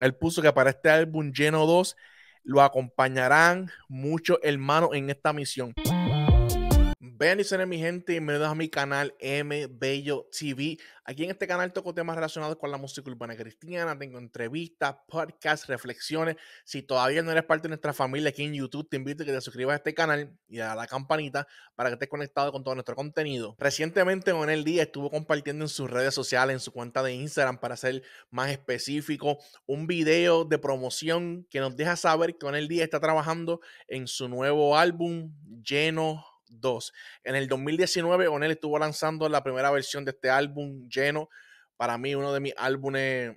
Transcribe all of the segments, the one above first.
Él puso que para este álbum lleno 2 lo acompañarán muchos hermanos en esta misión. Vean y sean mi gente, bienvenidos a mi canal M Bello TV. Aquí en este canal toco temas relacionados con la música urbana cristiana, tengo entrevistas, podcasts, reflexiones. Si todavía no eres parte de nuestra familia aquí en YouTube, te invito a que te suscribas a este canal y a la campanita para que estés conectado con todo nuestro contenido. Recientemente en el día estuvo compartiendo en sus redes sociales, en su cuenta de Instagram para ser más específico, un video de promoción que nos deja saber que en el día está trabajando en su nuevo álbum lleno 2. En el 2019, Onel estuvo lanzando la primera versión de este álbum lleno. Para mí, uno de mis álbumes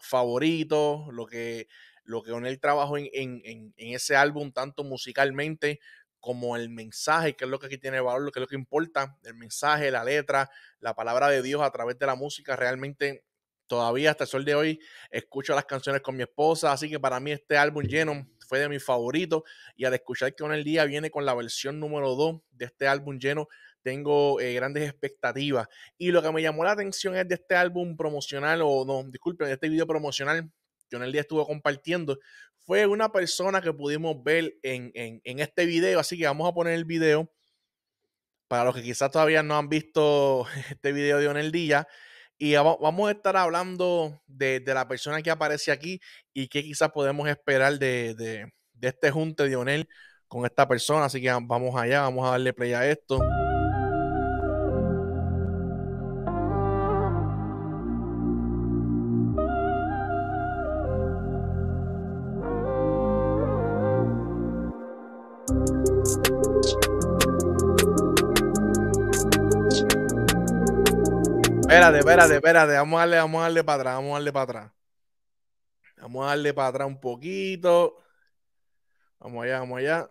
favoritos, lo que, lo que Onel trabajó en, en, en ese álbum, tanto musicalmente como el mensaje, que es lo que aquí tiene valor, lo que es lo que importa, el mensaje, la letra, la palabra de Dios a través de la música, realmente todavía hasta el sol de hoy escucho las canciones con mi esposa, así que para mí este álbum lleno fue de mis favoritos. Y al escuchar que el Día viene con la versión número 2 de este álbum lleno, tengo eh, grandes expectativas. Y lo que me llamó la atención es de este álbum promocional, o no, disculpen, de este video promocional que el Día estuvo compartiendo, fue una persona que pudimos ver en, este video. Así que vamos a poner el video. Para los que quizás todavía no han visto este video de Onel Díaz, y vamos a estar hablando de, la persona que aparece aquí y qué quizás podemos esperar de, este junte de Onel con esta persona. Así que vamos allá, vamos a darle play a esto. Espérate, espérate, espérate. Vamos a darle, vamos a para atrás, vamos a darle para atrás. Vamos a darle para atrás un poquito. Vamos allá, vamos allá.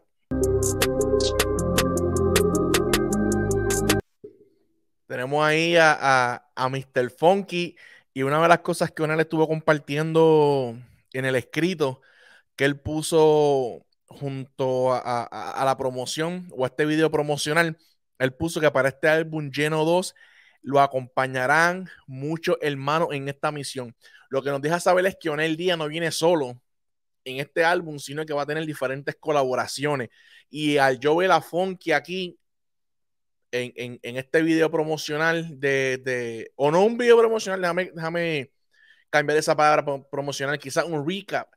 Tenemos ahí a, a, Mr. Funky y una de las cosas que una le estuvo compartiendo en el escrito que él puso junto a, la promoción o este video promocional, él puso que para este álbum lleno 2 lo acompañarán muchos hermanos en esta misión. Lo que nos deja saber es que Onel Díaz no viene solo en este álbum, sino que va a tener diferentes colaboraciones. Y al yo ver a Fonky aquí en, este video promocional de, o no un video promocional, déjame, déjame cambiar esa palabra promocional, quizás un recap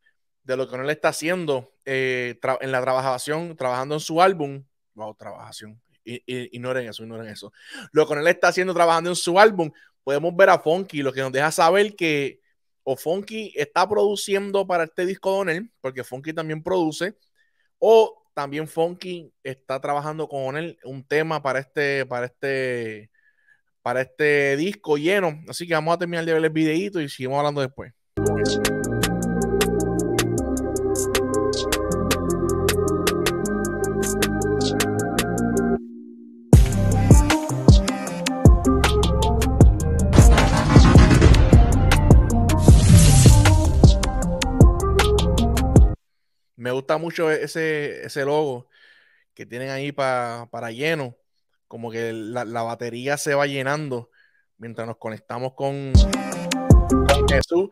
de lo que Onel está haciendo eh, en la trabajación, trabajando en su álbum, wow, trabajación, ignoren eso, ignoren eso. Lo que él está haciendo trabajando en su álbum, podemos ver a Funky, lo que nos deja saber que o Funky está produciendo para este disco de Onel, porque Funky también produce, o también Funky está trabajando con Onel un tema para este, para este, para este disco lleno. Así que vamos a terminar de ver el videito y seguimos hablando después. gusta mucho e-, ese, ese logo que tienen ahí para lleno. Como que la, batería se va llenando mientras nos conectamos con, Jesús.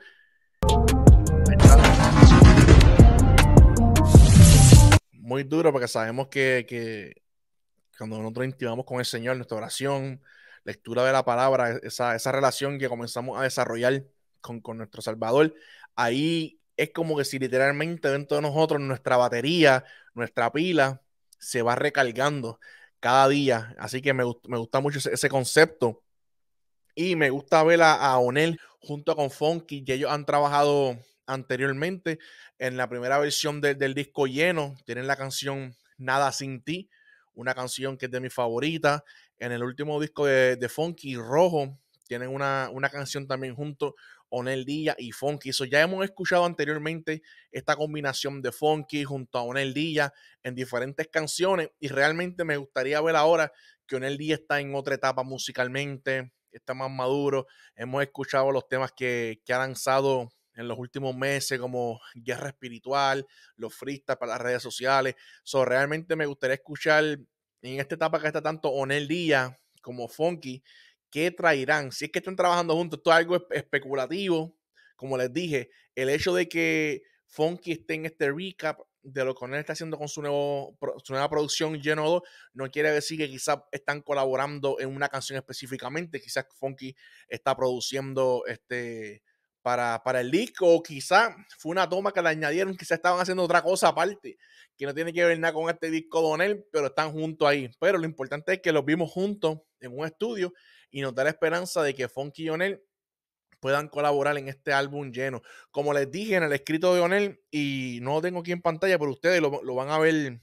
Muy duro porque sabemos que, cuando nosotros intimamos con el Señor, nuestra oración, lectura de la palabra, esa, esa relación que comenzamos a desarrollar con, con nuestro Salvador, ahí es como que si literalmente dentro de nosotros nuestra batería, nuestra pila, se va recargando cada día. Así que me, gusta mucho ese, concepto. Y me gusta ver a, Onel junto con Funky, que ellos han trabajado anteriormente en la primera versión del disco lleno. Tienen la canción Nada sin ti, una canción que es de mi favorita. En el último disco de, Funky Rojo, tienen una, una canción también junto Onel Díaz y Funky. So, ya hemos escuchado anteriormente esta combinación de Funky junto a Onel Díaz en diferentes canciones y realmente me gustaría ver ahora que Onel Díaz está en otra etapa musicalmente, está más maduro. Hemos escuchado los temas que, ha lanzado en los últimos meses como Guerra Espiritual, los Freestyle para las redes sociales. So, realmente me gustaría escuchar en esta etapa que está tanto Onel Díaz como Funky, ¿Qué traerán? Si es que están trabajando juntos, esto es algo especulativo. Como les dije, el hecho de que Funky esté en este recap de lo que él está haciendo con su, nuevo, nueva producción Lleno no quiere decir que quizás están colaborando en una canción específicamente. Quizás Funky está produciendo este, para, para el disco o quizás fue una toma que le añadieron. Quizás estaban haciendo otra cosa aparte que no tiene que ver nada con este disco Donel, pero están juntos ahí. Pero lo importante es que los vimos juntos en un estudio y nos da la esperanza de que Funky y Onel puedan colaborar en este álbum lleno. Como les dije en el escrito de Onel, y no lo tengo aquí en pantalla, pero ustedes lo, van a ver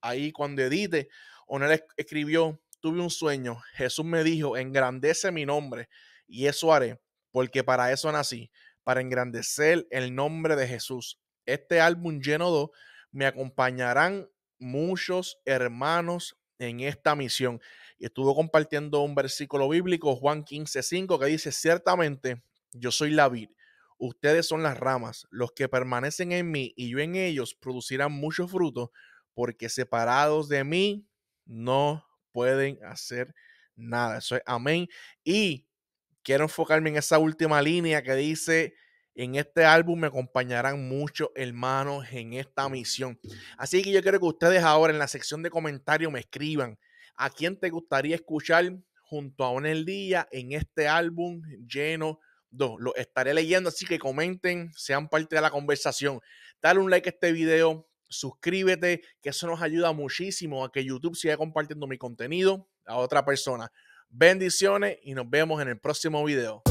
ahí cuando edite, Onel escribió, tuve un sueño, Jesús me dijo, engrandece mi nombre y eso haré, porque para eso nací, para engrandecer el nombre de Jesús. Este álbum lleno 2 me acompañarán muchos hermanos en esta misión estuvo compartiendo un versículo bíblico, Juan 15:5, que dice, ciertamente yo soy la vid, ustedes son las ramas, los que permanecen en mí y yo en ellos producirán mucho fruto, porque separados de mí no pueden hacer nada. Eso es amén. Y quiero enfocarme en esa última línea que dice, en este álbum me acompañarán muchos hermanos en esta misión. Así que yo quiero que ustedes ahora en la sección de comentarios me escriban ¿A quién te gustaría escuchar junto a Onel día en este álbum lleno? Dos, lo estaré leyendo, así que comenten, sean parte de la conversación. Dale un like a este video, suscríbete, que eso nos ayuda muchísimo a que YouTube siga compartiendo mi contenido a otra persona. Bendiciones y nos vemos en el próximo video.